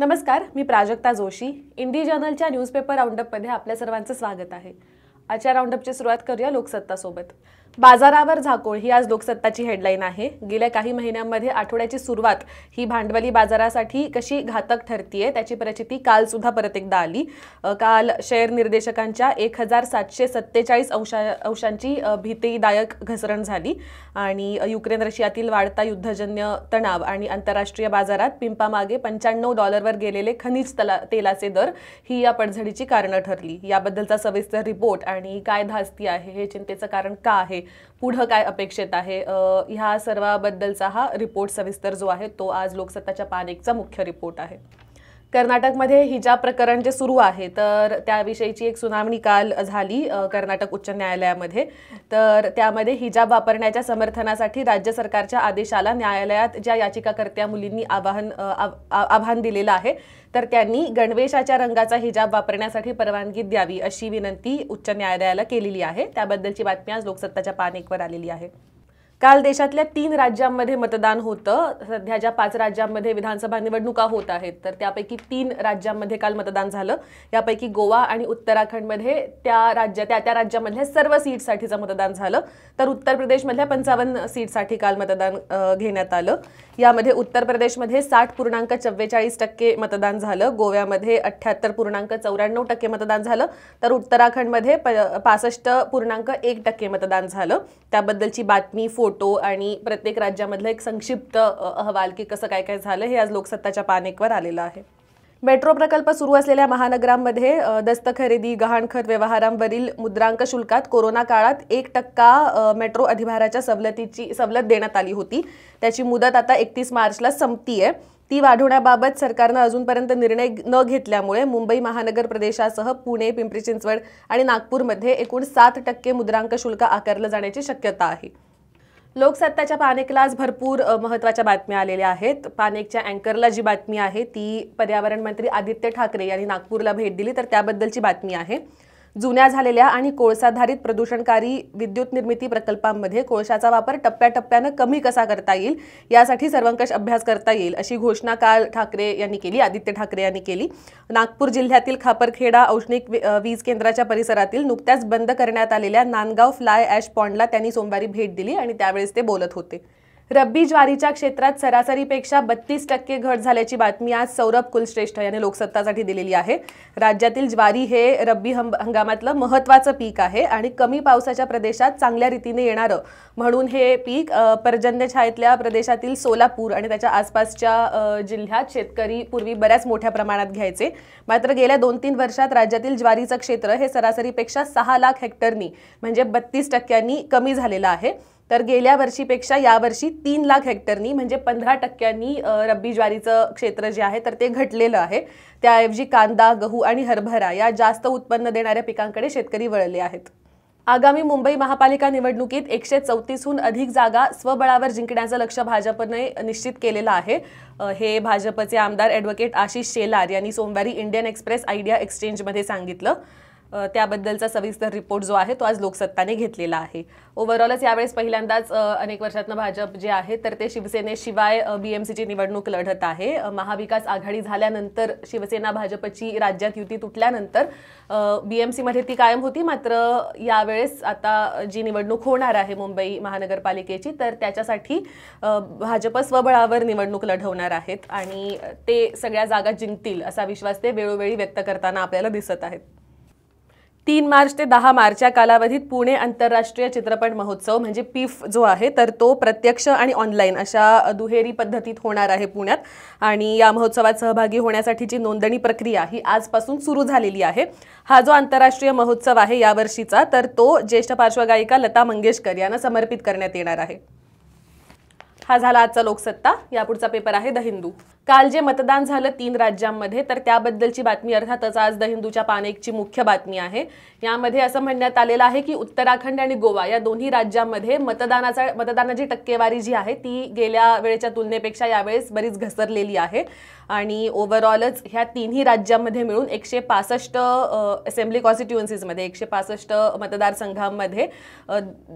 नमस्कार मी प्राजक्ता जोशी इंडी जर्नलच्या न्यूजपेपर राऊंडअपमध्ये आपल्या सर्वांचं स्वागत आहे आजच्या राऊंडअपची सुरुवात करूया सोबत। बाजारावर झाकोळ ही आज लोकसत्ताची हेडलाईन आहे गेल्या काही महिन्यांमध्ये आठवड्याची सुरुवात ही भांडवली बाजारासाठी कशी घातक ठरतीये त्याची प्रचिती काल सुद्धा परत एकदा आली काल शेअर निर्देशकांच्या एक हजार सातशे सत्तेचाळीस अंशा अंशांची भीतीदायक घसरण झाली आणि युक्रेन रशियातील वाढता युद्धजन्य तणाव आणि आंतरराष्ट्रीय बाजारात पिंपामागे पंच्याण्णव डॉलरवर गेलेले खनिज तला तेलाचे दर ही या पडझडीची कारणं ठरली याबद्दलचा सविस्तर रिपोर्ट आणि काय धास्ती आहे हे चिंतेचं कारण का आहे पुढं काय अपेक्षित आहे ह्या सर्वाबद्दलचा हा रिपोर्ट सविस्तर जो आहे तो आज लोकसत्ताच्या पान एकचा मुख्य रिपोर्ट आहे कर्नाटकमध्ये हिजाब प्रकरण जे सुरू आहे तर त्याविषयीची एक सुनावणी काल झाली कर्नाटक उच्च न्यायालयामध्ये तर त्यामध्ये हिजाब वापरण्याच्या समर्थनासाठी राज्य सरकारच्या आदेशाला न्यायालयात ज्या याचिकाकर्त्या मुलींनी आवाहन आव्हान दिलेलं आहे तर त्यांनी गणवेशाच्या रंगाचा हिजाब वापरण्यासाठी परवानगी द्यावी अशी विनंती उच्च न्यायालयाला केलेली आहे त्याबद्दलची बातमी आज लोकसत्ताच्या पान एकवर आलेली आहे काल देशातल्या तीन राज्यांमध्ये मतदान होतं सध्या ज्या पाच राज्यांमध्ये विधानसभा निवडणुका होत आहेत तर त्यापैकी तीन राज्यांमध्ये काल मतदान झालं यापैकी गोवा आणि उत्तराखंडमध्ये त्या राज्य त्या त्या राज्यामधल्या सर्व सीटसाठीचं मतदान झालं तर उत्तर प्रदेशमधल्या पंचावन्न सीटसाठी काल मतदान घेण्यात आलं यामध्ये उत्तर प्रदेशमध्ये साठ पूर्णांक चव्वेचाळीस टक्के मतदान झालं गोव्यामध्ये अठ्ठ्याहत्तर पूर्णांक चौऱ्याण्णव टक्के मतदान झालं तर उत्तराखंडमध्ये प पासष्ट पूर्णांक एक टक्के मतदान झालं त्याबद्दलची बातमी फोटो फोटो आणि प्रत्येक राज्यामधलं एक संक्षिप्त अहवाल की कसं काय काय झालं हे आज लोकसत्ताच्या पानेकवर आलेलं आहे मेट्रो प्रकल्प सुरू असलेल्या महानगरांमध्ये दस्त खरेदी गहाणखत व्यवहारांवरील मुद्रांक शुल्कात कोरोना काळात एक टक्का मेट्रो अधिभाराच्या सवलतीची सवलत देण्यात आली होती त्याची मुदत आता एकतीस मार्चला संपतीये ती वाढवण्याबाबत सरकारनं अजूनपर्यंत निर्णय न घेतल्यामुळे मुंबई महानगर प्रदेशासह पुणे पिंपरी चिंचवड आणि नागपूरमध्ये एकूण सात टक्के मुद्रांक शुल्क आकारलं जाण्याची शक्यता आहे लोकसत्ताच्या पानेकला आज भरपूर महत्त्वाच्या बातम्या आलेल्या आहेत पानेकच्या अँकरला जी बातमी आहे ती पर्यावरण मंत्री आदित्य ठाकरे यांनी नागपूरला भेट दिली तर त्याबद्दलची बातमी आहे जुन्या झालेल्या आणि कोळसाधारित प्रदूषणकारी विद्युत निर्मिती प्रकल्पांमध्ये कोळशाचा वापर टप्प्याटप्प्यानं कमी कसा करता येईल यासाठी सर्वंकष अभ्यास करता येईल अशी घोषणा काल ठाकरे यांनी केली आदित्य ठाकरे यांनी केली नागपूर जिल्ह्यातील खापरखेडा औष्णिक वीज केंद्राच्या परिसरातील नुकत्याच बंद करण्यात आलेल्या नांदगाव फ्लाय ॲश पॉन्डला त्यांनी सोमवारी भेट दिली आणि त्यावेळेस ते बोलत होते रब्बी ज्वारीच्या क्षेत्रात सरासरीपेक्षा बत्तीस टक्के घट झाल्याची बातमी आज सौरभ कुलश्रेष्ठ यांनी लोकसत्तासाठी दिलेली आहे राज्यातील ज्वारी हे रब्बी हंगामातलं महत्त्वाचं पीक आहे आणि कमी पावसाच्या प्रदेशात चांगल्या रीतीने येणारं म्हणून हे पीक पर्जन्यछायेतल्या प्रदेशातील सोलापूर आणि त्याच्या आसपासच्या जिल्ह्यात शेतकरी पूर्वी बऱ्याच मोठ्या प्रमाणात घ्यायचे मात्र गेल्या दोन तीन वर्षात राज्यातील ज्वारीचं क्षेत्र हे सरासरीपेक्षा सहा लाख हेक्टरनी म्हणजे बत्तीस टक्क्यांनी कमी झालेलं आहे तर गेल्या वर्षीपेक्षा यावर्षी तीन लाख हेक्टरनी म्हणजे पंधरा टक्क्यांनी रब्बी ज्वारीचं क्षेत्र जे आहे तर ते घटलेलं आहे त्याऐवजी कांदा गहू आणि हरभरा या जास्त उत्पन्न देणाऱ्या पिकांकडे शेतकरी वळले आहेत आगामी मुंबई महापालिका निवडणुकीत एकशे चौतीसहून अधिक जागा स्वबळावर जिंकण्याचं लक्ष भाजपने निश्चित केलेलं आहे हे भाजपचे आमदार ॲडव्होकेट आशिष शेलार यांनी सोमवारी इंडियन एक्सप्रेस आयडिया एक्सचेंजमध्ये सांगितलं त्याबद्दलचा सविस्तर रिपोर्ट जो आहे तो आज लोकसत्ताने घेतलेला आहे ओव्हरऑलच यावेळेस पहिल्यांदाच अनेक वर्षातनं भाजप जे आहे तर ते शिवसेनेशिवाय सीची निवडणूक लढत आहे महाविकास आघाडी झाल्यानंतर शिवसेना भाजपची राज्यात युती तुटल्यानंतर सीमध्ये ती कायम होती मात्र यावेळेस आता जी निवडणूक होणार आहे मुंबई महानगरपालिकेची तर त्याच्यासाठी भाजप स्वबळावर निवडणूक लढवणार आहेत आणि ते सगळ्या जागा जिंकतील असा विश्वास ते वेळोवेळी व्यक्त करताना आपल्याला दिसत आहेत तीन मार्च ते दहा मार्च या कालावधीत पुणे आंतरराष्ट्रीय चित्रपट महोत्सव म्हणजे पीफ जो आहे तर तो प्रत्यक्ष आणि ऑनलाईन अशा दुहेरी पद्धतीत होणार आहे पुण्यात आणि या महोत्सवात सहभागी जी नोंदणी प्रक्रिया ही आजपासून सुरू झालेली आहे हा जो आंतरराष्ट्रीय महोत्सव आहे यावर्षीचा तर तो ज्येष्ठ पार्श्वगायिका लता मंगेशकर यांना समर्पित करण्यात येणार आहे हा झाला आजचा लोकसत्ता यापुढचा पेपर आहे द हिंदू काल जे मतदान झालं तीन राज्यांमध्ये तर त्याबद्दलची बातमी अर्थातच आज द हिंदूच्या पानेकची मुख्य बातमी आहे यामध्ये असं म्हणण्यात आलेलं आहे की उत्तराखंड आणि गोवा या दोन्ही राज्यांमध्ये मतदानाचा मतदानाची टक्केवारी जी आहे ती गेल्या वेळेच्या तुलनेपेक्षा यावेळेस बरीच घसरलेली आहे आणि ओव्हरऑलच ह्या तिन्ही राज्यांमध्ये मिळून एकशे पासष्ट असेंब्ली कॉन्स्टिट्युएन्सीजमध्ये एकशे पासष्ट मतदारसंघांमध्ये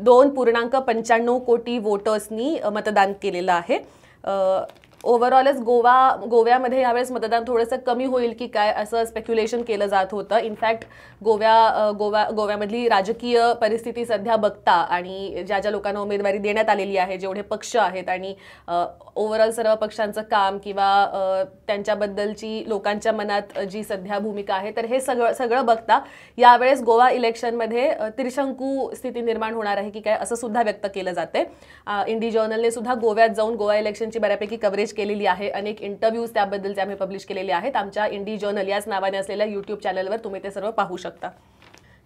दोन पूर्णांक पंच्याण्णव कोटी वोटर्सनी मतदान केलेलं आहे ओव्हरऑलच गोवा गोव्यामध्ये यावेळेस मतदान थोडंसं कमी होईल की काय असं स्पेक्युलेशन केलं जात होतं इनफॅक्ट गोव्या गोवा गोव्यामधली राजकीय परिस्थिती सध्या बघता आणि ज्या ज्या लोकांना उमेदवारी देण्यात आलेली आहे जेवढे पक्ष आहेत आणि ओव्हरऑल सर्व पक्षांचं काम किंवा त्यांच्याबद्दलची लोकांच्या मनात जी सध्या भूमिका आहे तर हे सगळं सगळं बघता यावेळेस गोवा इलेक्शनमध्ये त्रिशंकू स्थिती निर्माण होणार आहे की काय असं सुद्धा व्यक्त केलं जाते इंडी जर्नलने सुद्धा गोव्यात जाऊन गोवा इलेक्शनची बऱ्यापैकी कव्हरेज केलेली आहे अनेक इंटरव्ह्यूज त्याबद्दलचे आम्ही पब्लिश केलेले आहेत आमच्या इंडी जर्नल याच नावाने असलेल्या यूट्यूब चॅनलवर तुम्ही ते सर्व पाहू शकता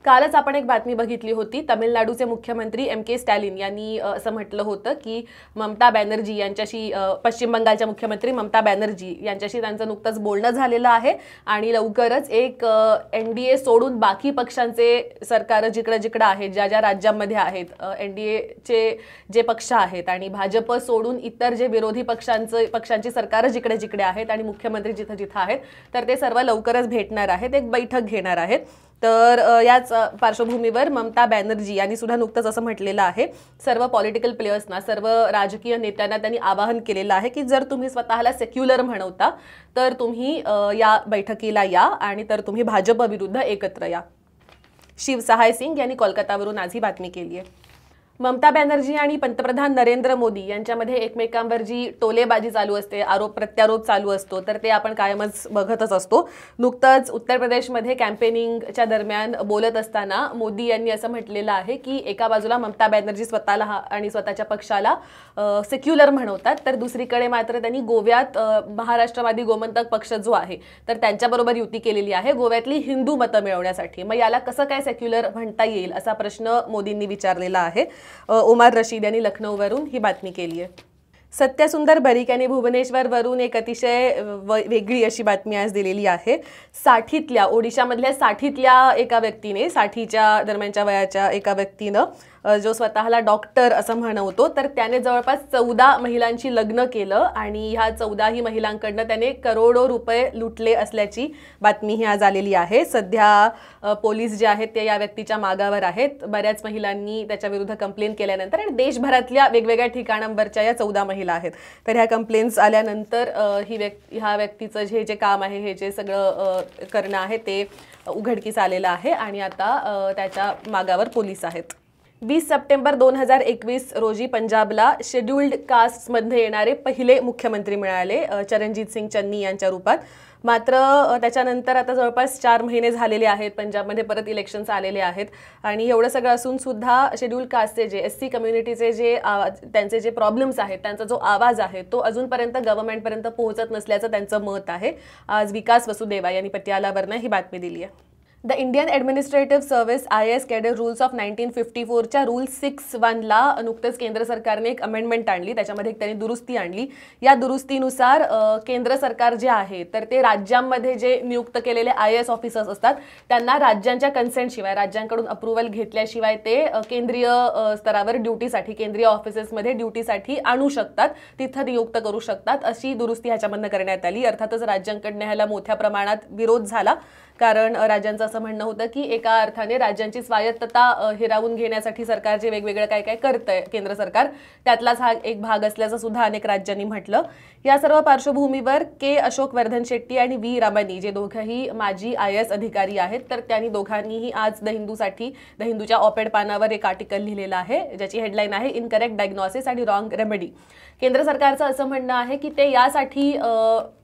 कालच आपण एक बातमी बघितली होती तमिळनाडूचे मुख्यमंत्री एम के स्टॅलिन यांनी असं म्हटलं होतं की ममता बॅनर्जी यांच्याशी पश्चिम बंगालच्या मुख्यमंत्री ममता बॅनर्जी यांच्याशी त्यांचं नुकतंच बोलणं झालेलं आहे आणि लवकरच एक एन डी ए सोडून बाकी पक्षांचे सरकार जिकडं जिकडं आहेत ज्या ज्या राज्यांमध्ये आहेत एन डी एचे जे पक्ष आहेत आणि भाजप सोडून इतर जे विरोधी पक्षांचं पक्षांची सरकार जिकडे जिकडे आहेत आणि मुख्यमंत्री जिथं जिथं आहेत तर ते सर्व लवकरच भेटणार आहेत एक बैठक घेणार आहेत तर याच पार्श्वभूमीवर ममता बॅनर्जी यांनी सुद्धा नुकतंच असं म्हटलेलं आहे सर्व पॉलिटिकल प्लेयर्सना सर्व राजकीय नेत्यांना त्यांनी आवाहन केलेलं आहे की जर तुम्ही स्वतःला सेक्युलर म्हणवता तर तुम्ही या बैठकीला या आणि तर तुम्ही भाजपविरुद्ध एकत्र या शिव सहाय सिंग यांनी कोलकातावरून आज ही बातमी केली आहे ममता बॅनर्जी आणि पंतप्रधान नरेंद्र मोदी यांच्यामध्ये एकमेकांवर जी टोलेबाजी चालू असते आरोप प्रत्यारोप चालू असतो तर ते आपण कायमच बघतच असतो नुकतंच उत्तर प्रदेशमध्ये कॅम्पेनिंगच्या दरम्यान बोलत असताना मोदी यांनी असं म्हटलेलं आहे की एका बाजूला ममता बॅनर्जी स्वतःला आणि स्वतःच्या पक्षाला सेक्युलर म्हणवतात तर दुसरीकडे मात्र त्यांनी गोव्यात महाराष्ट्रवादी गोमंतक पक्ष जो आहे तर त्यांच्याबरोबर युती केलेली आहे गोव्यातली हिंदू मतं मिळवण्यासाठी मग याला कसं काय सेक्युलर म्हणता येईल असा प्रश्न मोदींनी विचारलेला आहे ओमार रशीद यांनी लखनौवरून ही बातमी केली आहे सत्यसुंदर बरीक यांनी वरून एक अतिशय वेगळी अशी बातमी आज दिलेली आहे साठीतल्या ओडिशामधल्या साठीतल्या एका व्यक्तीने साठीच्या दरम्यानच्या वयाच्या एका व्यक्तीनं जो स्वतःला डॉक्टर असं म्हणवतो तर त्याने जवळपास चौदा महिलांची लग्न केलं आणि ह्या चौदाही महिलांकडनं त्याने करोडो रुपये लुटले असल्याची बातमी ही आज आलेली आहे सध्या पोलीस जे आहेत ते या व्यक्तीच्या मागावर आहेत बऱ्याच महिलांनी त्याच्याविरुद्ध कंप्लेन केल्यानंतर आणि देशभरातल्या वेगवेगळ्या ठिकाणांवरच्या या चौदा महिला आहेत तर ह्या कंप्लेन्स आल्यानंतर ही व्यक्ती ह्या व्यक्तीचं जे जे काम आहे हे जे सगळं करणं आहे ते उघडकीस आलेलं आहे आणि आता त्याच्या मागावर पोलीस आहेत वीस सप्टेंबर दोन हजार एकवीस रोजी पंजाबला शेड्युल्ड कास्टमध्ये येणारे पहिले मुख्यमंत्री मिळाले चरणजीत सिंग चन्नी यांच्या रूपात मात्र त्याच्यानंतर आता जवळपास चार महिने झालेले आहेत पंजाबमध्ये परत इलेक्शन्स आलेले आहेत आणि एवढं सगळं असून सुद्धा शेड्यूल कास्टचे जे एस सी कम्युनिटीचे जे त्यांचे जे प्रॉब्लेम्स आहेत त्यांचा जो आवाज आहे तो अजूनपर्यंत गव्हर्नमेंटपर्यंत पोहोचत नसल्याचं त्यांचं मत आहे आज विकास वसुदेवा यांनी पटियालावरनं ही बातमी दिली आहे the Indian administrative service I S cadre rules of nineteen fifty फोरच्या रूल सिक्स वनला नुकतेच केंद्र सरकारने एक अमेंडमेंट आणली त्याच्यामध्ये एक त्यांनी दुरुस्ती आणली या दुरुस्तीनुसार केंद्र सरकार जे आहे तर ते राज्यांमध्ये जे नियुक्त केलेले आय एस ऑफिसर्स असतात त्यांना राज्यांच्या कन्सेंटशिवाय राज्यांकडून अप्रुव्हल घेतल्याशिवाय ते केंद्रीय स्तरावर ड्युटीसाठी केंद्रीय ऑफिसेसमध्ये ड्युटीसाठी आणू शकतात तिथं नियुक्त करू शकतात अशी दुरुस्ती ह्याच्यामधनं करण्यात आली अर्थातच राज्यांकडनं ह्याला मोठ्या प्रमाणात विरोध झाला कारण राज्यांचा असं म्हणणं होतं की एका अर्थाने राज्यांची स्वायत्तता हिरावून घेण्यासाठी सरकार जे वेगवेगळं काय काय करतंय केंद्र सरकार त्यातलाच हा एक भाग असल्याचं सुद्धा अनेक राज्यांनी म्हटलं या सर्व पार्श्वभूमीवर के अशोक वर्धन शेट्टी आणि व्ही रामानी जे दोघंही माजी आय एस अधिकारी आहेत तर त्यांनी दोघांनीही आज द हिंदूसाठी द हिंदूच्या ऑपेड पानावर एक आर्टिकल लिहिलेलं आहे ज्याची हेडलाईन आहे इनकरेक्ट डायग्नॉसिस आणि रॉंग रेमेडी केंद्र सरकारचं असं म्हणणं आहे की ते यासाठी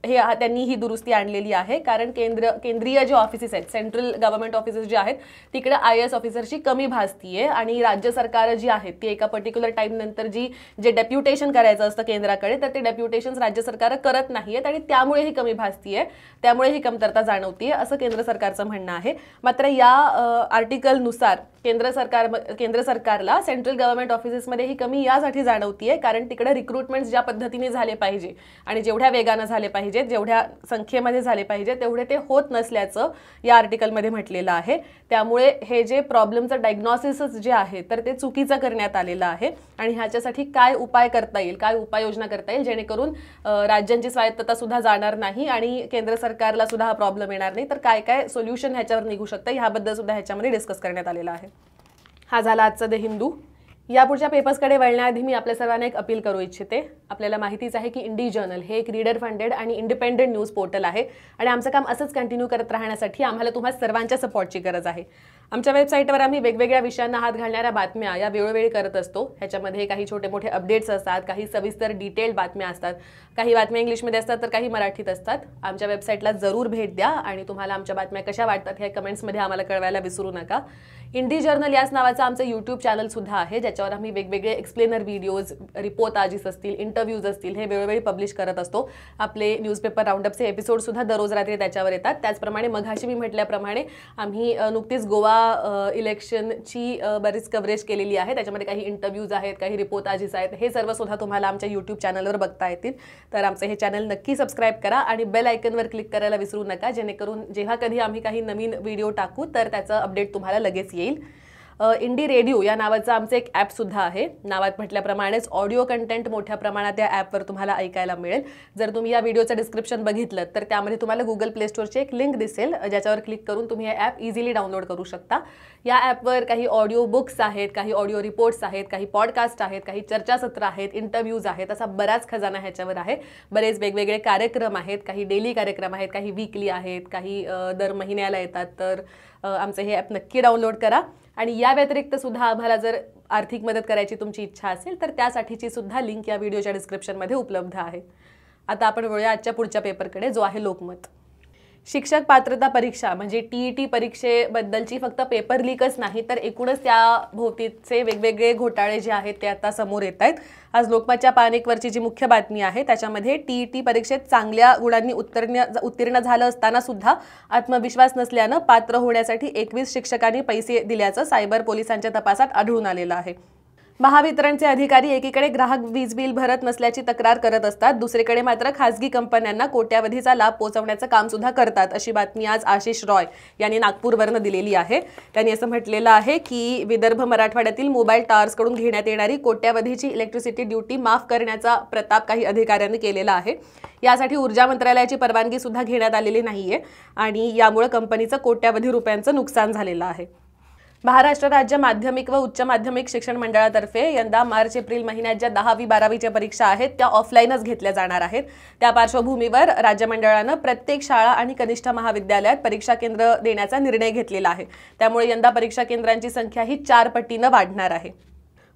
हे त्यांनी ही दुरुस्ती आणलेली आहे कारण केंद्र केंद्रीय जे ऑफिसेस आहेत सेंट्रल गव्हर्नमेंट ऑफिसेस जे आहेत तिकडे आय एस ऑफिसरची कमी आहे आणि राज्य सरकार जी आहेत ती एका पर्टिक्युलर टाईम नंतर जी जे डेप्युटेशन करायचं असतं केंद्राकडे तर ते डेप्युटेशन राज्य सरकार करत आहेत आणि त्यामुळे ही कमी आहे त्यामुळे ही कमतरता आहे असं केंद्र सरकारचं म्हणणं आहे मात्र या आर्टिकलनुसार केंद्र सरकार केंद्र सरकारला सेंट्रल गव्हर्नमेंट ऑफिसेसमध्ये ही कमी यासाठी आहे कारण तिकडे रिक्रूट रिक्रुटमेंट ज्या पद्धतीने झाले पाहिजे आणि जेवढ्या वेगानं झाले पाहिजेत जेवढ्या संख्येमध्ये झाले पाहिजे तेवढे ते होत नसल्याचं या आर्टिकलमध्ये म्हटलेलं आहे त्यामुळे हे जे प्रॉब्लेमचं डायग्नॉसिसच जे आहे तर ते चुकीचं करण्यात आलेलं आहे आणि ह्याच्यासाठी काय उपाय करता येईल काय उपाययोजना करता येईल जेणेकरून राज्यांची स्वायत्तता सुद्धा जाणार नाही आणि केंद्र सरकारला सुद्धा हा प्रॉब्लेम येणार नाही तर काय काय सोल्युशन ह्याच्यावर निघू शकतं ह्याबद्दल सुद्धा ह्याच्यामध्ये डिस्कस करण्यात आलेलं आहे हा झाला आजचा द हिंदू यापुढच्या पेपर्सकडे वळण्याआधी मी आपल्या सर्वांना एक अपील करू इच्छिते आपल्याला माहितीच आहे की इंडी जर्नल हे एक रीडर फंडेड आणि इंडिपेंडेंट न्यूज पोर्टल आहे आणि आमचं काम असंच कंटिन्यू करत राहण्यासाठी आम्हाला तुम्हाला सर्वांच्या सपोर्टची गरज आहे आमच्या वेबसाईटवर आम्ही वेगवेगळ्या विषयांना हात घालणाऱ्या बातम्या या वेळोवेळी करत असतो ह्याच्यामध्ये काही छोटे मोठे अपडेट्स असतात काही सविस्तर डिटेल्ड बातम्या असतात काही बातम्या इंग्लिशमध्ये असतात तर काही मराठीत असतात आमच्या वेबसाईटला जरूर भेट द्या आणि तुम्हाला आमच्या बातम्या कशा वाटतात हे कमेंट्समध्ये आम्हाला कळवायला विसरू नका इंडी जर्नल याच नावाचं आमचं यूट्यूब चॅनलसुद्धा आहे ज्याच्यावर आम्ही वेगवेगळे एक्सप्लेनर व्हिडिओज रिपोर्टाजीस असतील इंटरव्ह्यूज असतील हे वेळोवेळी पब्लिश करत असतो आपले न्यूजपेपर राऊंडअपचे एपिसोडसुद्धा दररोज रात्री त्याच्यावर येतात त्याचप्रमाणे मघाशी मी म्हटल्याप्रमाणे आम्ही नुकतीच गोवा इलेक्शनची बरीच कव्हरेज केलेली आहे त्याच्यामध्ये काही इंटरव्ह्यूज आहेत काही रिपोर्टाजीस आहेत हे सर्व सुद्धा तुम्हाला आमच्या यूट्यूब चॅनलवर बघता येतील तर आमचं हे चॅनल नक्की सबस्क्राईब करा आणि बेल आयकनवर क्लिक करायला विसरू नका जेणेकरून जेव्हा कधी आम्ही काही नवीन व्हिडिओ टाकू तर त्याचं अपडेट तुम्हाला लगेच येईल येईल इंडी रेडिओ या नावाचं आमचं एक ॲपसुद्धा आहे नावात म्हटल्याप्रमाणेच ऑडिओ कंटेंट मोठ्या प्रमाणात या ॲपवर तुम्हाला ऐकायला मिळेल जर तुम्ही या व्हिडिओचं डिस्क्रिप्शन बघितलं तर त्यामध्ये तुम्हाला गुगल प्ले स्टोरची एक लिंक दिसेल ज्याच्यावर क्लिक करून तुम्ही हे ॲप इझिली डाउनलोड करू शकता या ॲपवर काही ऑडिओ बुक्स आहेत काही ऑडिओ रिपोर्ट्स आहेत काही पॉडकास्ट आहेत काही चर्चासत्र आहेत इंटरव्ह्यूज आहेत असा बराच खजाना ह्याच्यावर आहे बरेच वेगवेगळे कार्यक्रम आहेत काही डेली कार्यक्रम आहेत काही वीकली आहेत काही दर महिन्याला येतात तर आमचं हे ॲप नक्की डाउनलोड करा आणि या व्यतिरिक्त सुद्धा आम्हाला जर आर्थिक मदत करायची तुमची इच्छा असेल तर त्यासाठीची सुद्धा लिंक या व्हिडिओच्या डिस्क्रिप्शनमध्ये उपलब्ध आहे आता आपण वळूया आजच्या पुढच्या पेपरकडे जो आहे लोकमत शिक्षक पात्रता परीक्षा म्हणजे टी ई टी परीक्षेबद्दलची फक्त पेपर लीकच नाही तर एकूणच त्या भोवतीचे वेगवेगळे घोटाळे जे आहेत ते आता समोर येत आहेत आज लोकमतच्या पानेकवरची जी मुख्य बातमी आहे त्याच्यामध्ये टी ई टी परीक्षेत चांगल्या गुणांनी उत्तीर्ण उत्तीर्ण झालं असताना सुद्धा आत्मविश्वास नसल्यानं पात्र होण्यासाठी एकवीस शिक्षकांनी पैसे दिल्याचं सायबर पोलिसांच्या तपासात आढळून आलेलं आहे महावितरणचे अधिकारी एकीकडे ग्राहक वीज बिल भरत नसल्याची तक्रार करत असतात दुसरीकडे मात्र खासगी कंपन्यांना कोट्यावधीचा लाभ पोहोचवण्याचं काम सुद्धा करतात अशी बातमी आज आशिष रॉय यांनी नागपूरवरनं दिलेली आहे त्यांनी असं म्हटलेलं आहे की विदर्भ मराठवाड्यातील मोबाईल टॉवर्सकडून घेण्यात येणारी कोट्यावधीची इलेक्ट्रिसिटी ड्युटी माफ करण्याचा प्रताप काही अधिकाऱ्यांनी केलेला आहे यासाठी ऊर्जा मंत्रालयाची परवानगी सुद्धा घेण्यात आलेली नाहीये आणि यामुळे कंपनीचं कोट्यावधी रुपयांचं नुकसान झालेलं आहे महाराष्ट्र राज्य माध्यमिक व उच्च माध्यमिक शिक्षण मंडळातर्फे यंदा मार्च एप्रिल महिन्यात ज्या दहावी बारावीच्या परीक्षा आहेत त्या ऑफलाईनच घेतल्या जाणार आहेत त्या पार्श्वभूमीवर राज्य मंडळानं प्रत्येक शाळा आणि कनिष्ठ महाविद्यालयात परीक्षा केंद्र देण्याचा निर्णय घेतलेला आहे त्यामुळे यंदा परीक्षा केंद्रांची संख्या ही चार पटीनं वाढणार आहे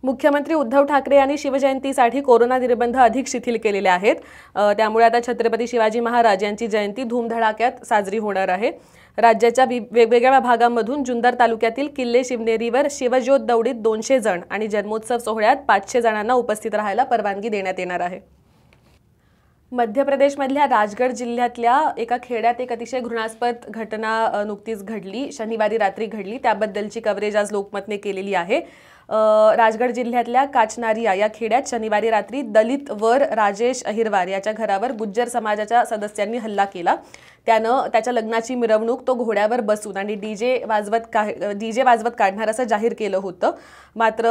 मुख्यमंत्री उद्धव ठाकरे यांनी शिवजयंतीसाठी कोरोना निर्बंध अधिक शिथिल केलेले आहेत त्यामुळे आता छत्रपती शिवाजी महाराज यांची जयंती धूमधडाक्यात साजरी होणार आहे राज्याच्या वेगवेगळ्या भागांमधून जुंदर तालुक्यातील किल्ले शिवनेरीवर शिवज्योत दौडीत दोनशे जण आणि जन्मोत्सव सोहळ्यात पाचशे जणांना उपस्थित राहायला परवानगी देण्यात येणार आहे मध्य प्रदेशमधल्या राजगड जिल्ह्यातल्या एका खेड्यात एक अतिशय घृणास्पद घटना नुकतीच घडली शनिवारी रात्री घडली त्याबद्दलची कव्हरेज आज लोकमतने केलेली आहे राजगड जिल्ह्यातल्या काचनारिया या खेड्यात शनिवारी रात्री दलित वर राजेश अहिरवार याच्या घरावर गुज्जर समाजाच्या सदस्यांनी हल्ला केला त्यानं त्याच्या लग्नाची मिरवणूक तो घोड्यावर बसून आणि डी जे वाजवत का डी जे वाजवत काढणार असं जाहीर केलं होतं मात्र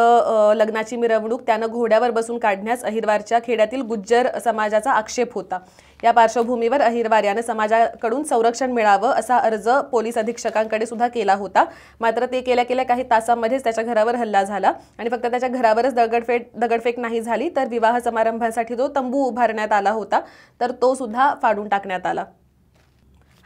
लग्नाची मिरवणूक त्यानं घोड्यावर बसून काढण्यास अहिरवारच्या खेड्यातील गुज्जर समाजाचा आक्षेप होता या पार्श्वभूमीवर अहिरवार समाजाकडून संरक्षण मिळावं असा अर्ज पोलीस अधीक्षकांकडे सुद्धा केला होता मात्र ते केल्या केल्या काही तासांमध्येच त्याच्या घरावर हल्ला झाला आणि फक्त त्याच्या घरावरच दगडफेक दगडफेक नाही झाली तर विवाह समारंभासाठी जो तंबू उभारण्यात आला होता तर तो सुद्धा फाडून टाकण्यात आला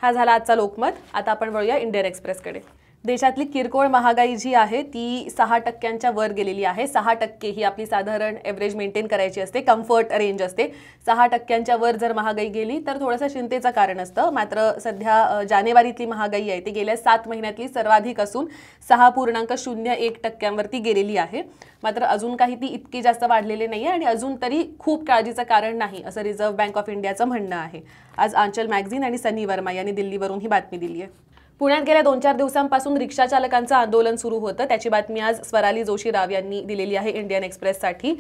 हा झाला आजचा लोकमत आता आपण वळूया इंडियन एक्सप्रेसकडे देशातली किरकोळ महागाई जी आहे ती सहा टक्क्यांच्या वर गेलेली आहे सहा टक्के ही आपली साधारण एव्हरेज मेंटेन करायची असते कम्फर्ट रेंज असते सहा टक्क्यांच्या वर जर महागाई गेली तर थोडंसं चिंतेचं कारण असतं मात्र सध्या जानेवारीतली महागाई आहे ती गेल्या सात महिन्यातली सर्वाधिक असून सहा पूर्णांक शून्य एक टक्क्यांवरती गेलेली आहे मात्र अजून काही ती इतकी जास्त वाढलेली नाही आहे आणि अजून तरी खूप काळजीचं कारण नाही असं रिझर्व्ह बँक ऑफ इंडियाचं म्हणणं आहे आज आंचल मॅगझिन आणि सनी वर्मा यांनी दिल्लीवरून ही बातमी दिली आहे पुण्यात गेल्या दोन चार दिवसांपासून रिक्षा चालकांचं आंदोलन सुरू होतं त्याची बातमी आज स्वराली जोशी राव यांनी दिलेली आहे इंडियन एक्सप्रेससाठी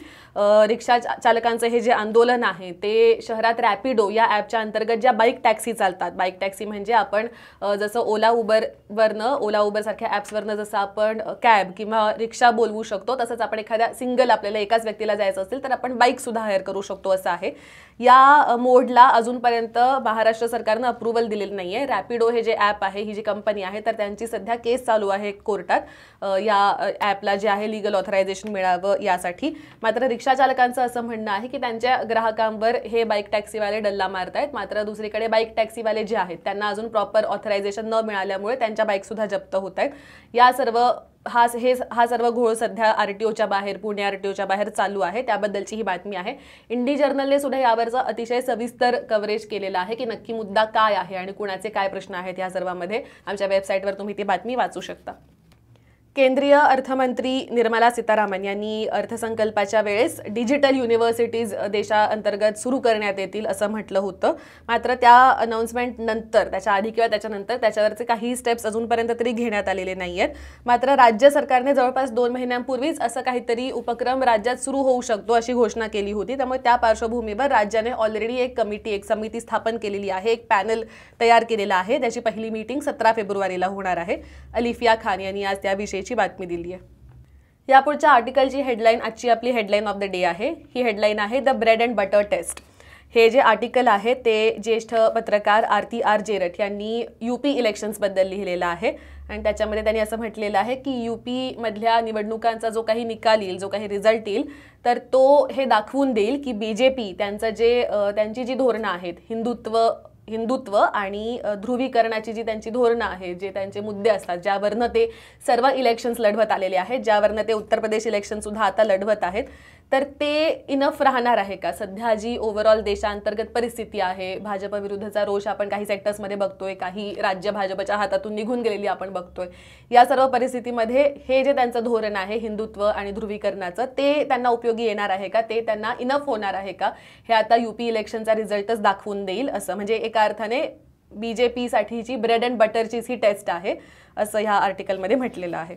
रिक्षा चालकांचं हे जे आंदोलन आहे ते शहरात रॅपिडो या ॲपच्या अंतर्गत ज्या बाईक टॅक्सी चालतात बाईक टॅक्सी म्हणजे आपण जसं ओला उबरवरनं ओला उबरसारख्या ॲप्सवरनं जसं आपण कॅब किंवा रिक्षा बोलवू शकतो तसंच आपण एखाद्या सिंगल आपल्याला एकाच व्यक्तीला जायचं असेल तर आपण बाईकसुद्धा हायर करू शकतो असं आहे या मोडला अजूनपर्यंत महाराष्ट्र सरकारनं अप्रुव्हल दिलेलं नाही आहे रॅपिडो हे जे ॲप आहे ही जी कंपनी आहे तर त्यांची सध्या केस चालू आहे कोर्टात या ॲपला जे आहे लिगल ऑथरायझेशन मिळावं यासाठी मात्र रिक्षा चालकांचं असं म्हणणं आहे की त्यांच्या ग्राहकांवर हे बाईक टॅक्सीवाले डल्ला मारतायत मात्र दुसरीकडे बाईक टॅक्सीवाले जे आहेत त्यांना अजून प्रॉपर ऑथरायझेशन न मिळाल्यामुळे त्यांच्या बाईकसुद्धा जप्त होत आहेत या सर्व हा हे हा सर्व घोळ सध्या आर टी ओच्या बाहेर पुणे आर टी ओच्या बाहेर चालू आहे त्याबद्दलची ही बातमी आहे इंडी जर्नलने सुद्धा यावरचं अतिशय सविस्तर कव्हरेज केलेलं आहे की नक्की मुद्दा काय आहे आणि कुणाचे काय प्रश्न आहेत या सर्वांमध्ये आमच्या वेबसाईटवर तुम्ही ती बातमी वाचू शकता केंद्रीय अर्थमंत्री निर्मला सीतारामन यांनी अर्थसंकल्पाच्या वेळेस डिजिटल युनिव्हर्सिटीज देशाअंतर्गत सुरू करण्यात येतील असं म्हटलं होतं मात्र त्या अनाऊन्समेंटनंतर त्याच्या आधी किंवा त्याच्यानंतर त्याच्यावरचे काही स्टेप्स अजूनपर्यंत तरी घेण्यात आलेले नाही आहेत मात्र राज्य सरकारने जवळपास दोन महिन्यांपूर्वीच असं काहीतरी उपक्रम राज्यात सुरू होऊ शकतो अशी घोषणा केली होती त्यामुळे त्या पार्श्वभूमीवर राज्याने ऑलरेडी एक कमिटी एक समिती स्थापन केलेली आहे एक पॅनल तयार केलेला आहे त्याची पहिली मीटिंग सतरा फेब्रुवारीला होणार आहे अलिफिया खान यांनी आज त्याविषयी ची बातमी दिली आहे यापुढच्या आर्टिकलची हेडलाईन आजची आपली हेडलाईन ऑफ द डे आहे ही हेडलाईन आहे the bread and butter test हे जे आर्टिकल आहे ते ज्येष्ठ पत्रकार आरती आर जेरट यांनी यू पी इलेक्शन्सबद्दल लिहिलेलं आहे आणि त्याच्यामध्ये त्यांनी असं म्हटलेलं आहे की यू मधल्या निवडणुकांचा जो काही निकाल येईल जो काही रिझल्ट येईल तर तो हे दाखवून देईल की बी जे पी त्यांचं जे त्यांची जी धोरणं आहेत हिंदुत्व हिंदुत्व आणि ध्रुवीकरणाची जी त्यांची धोरणं आहे जे त्यांचे मुद्दे असतात ज्यावरनं ते सर्व इलेक्शन्स लढवत आलेले आहेत ज्यावरनं ते उत्तर प्रदेश इलेक्शन सुद्धा आता लढवत आहेत तर ते इनफ राहणार आहे का सध्या जी ओव्हरऑल देशांतर्गत परिस्थिती आहे विरुद्धचा रोष आपण काही सेक्टर्समध्ये बघतोय काही राज्य भाजपच्या हातातून निघून गेलेली आपण बघतोय या सर्व परिस्थितीमध्ये हे जे त्यांचं धोरण आहे हिंदुत्व आणि ध्रुवीकरणाचं ते त्यांना उपयोगी येणार आहे का ते त्यांना इनफ होणार आहे का हे आता पी इलेक्शनचा रिझल्टच दाखवून देईल असं म्हणजे एका अर्थाने बी जे पीसाठीची ब्रेड अँड बटरचीच ही टेस्ट आहे असं ह्या आर्टिकलमध्ये म्हटलेलं आहे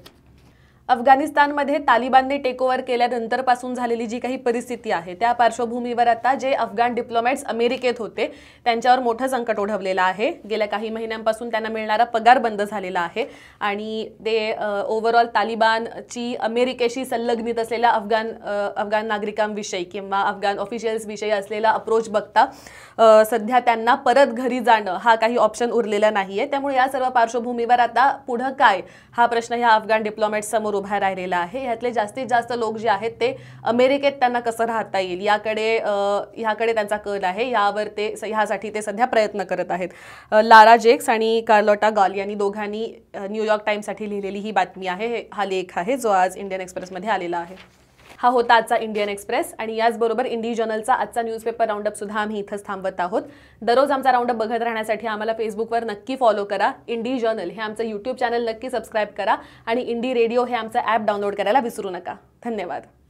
अफगाणिस्तानमध्ये तालिबानने टेकओव्हर केल्यानंतरपासून झालेली जी काही परिस्थिती आहे त्या पार्श्वभूमीवर आता जे अफगाण डिप्लोमॅट्स अमेरिकेत होते त्यांच्यावर मोठं संकट ओढवलेलं आहे गेल्या काही महिन्यांपासून त्यांना मिळणारा पगार बंद झालेला आहे आणि ते ओव्हरऑल तालिबानची अमेरिकेशी संलग्नित असलेल्या अफगाण अफगाण नागरिकांविषयी किंवा अफगाण ऑफिशियल्सविषयी असलेला अप्रोच बघता सध्या त्यांना परत घरी जाणं हा काही ऑप्शन उरलेला नाही आहे त्यामुळे या सर्व पार्श्वभूमीवर आता पुढं काय हा प्रश्न ह्या अफगाण डिप्लोमॅट्स समोर उभा राहिलेला आहे ह्यातले जास्तीत जास्त लोक जे आहेत ते अमेरिकेत त्यांना कसं राहता येईल याकडे ह्याकडे त्यांचा कल आहे यावर ते ह्यासाठी ते सध्या प्रयत्न करत आहेत लारा जेक्स आणि कार्लोटा गॉल यांनी दोघांनी न्यूयॉर्क टाईमसाठी लिहिलेली ही बातमी आहे हा लेख आहे जो आज इंडियन एक्सप्रेसमध्ये आलेला आहे हा होता आजचा इंडियन एक्सप्रेस आणि याचबरोबर इंडी जर्नलचा आजचा न्यूजपेपर राऊंडअप सुद्धा आम्ही इथंच थांबत आहोत दररोज आमचा राऊंडअप बघत राहण्यासाठी आम्हाला फेसबुकवर नक्की फॉलो करा इंडी जर्नल हे आमचं यूट्यूब चॅनल नक्की सबस्क्राईब करा आणि इंडी रेडिओ हे आमचं ॲप डाउनलोड करायला विसरू नका धन्यवाद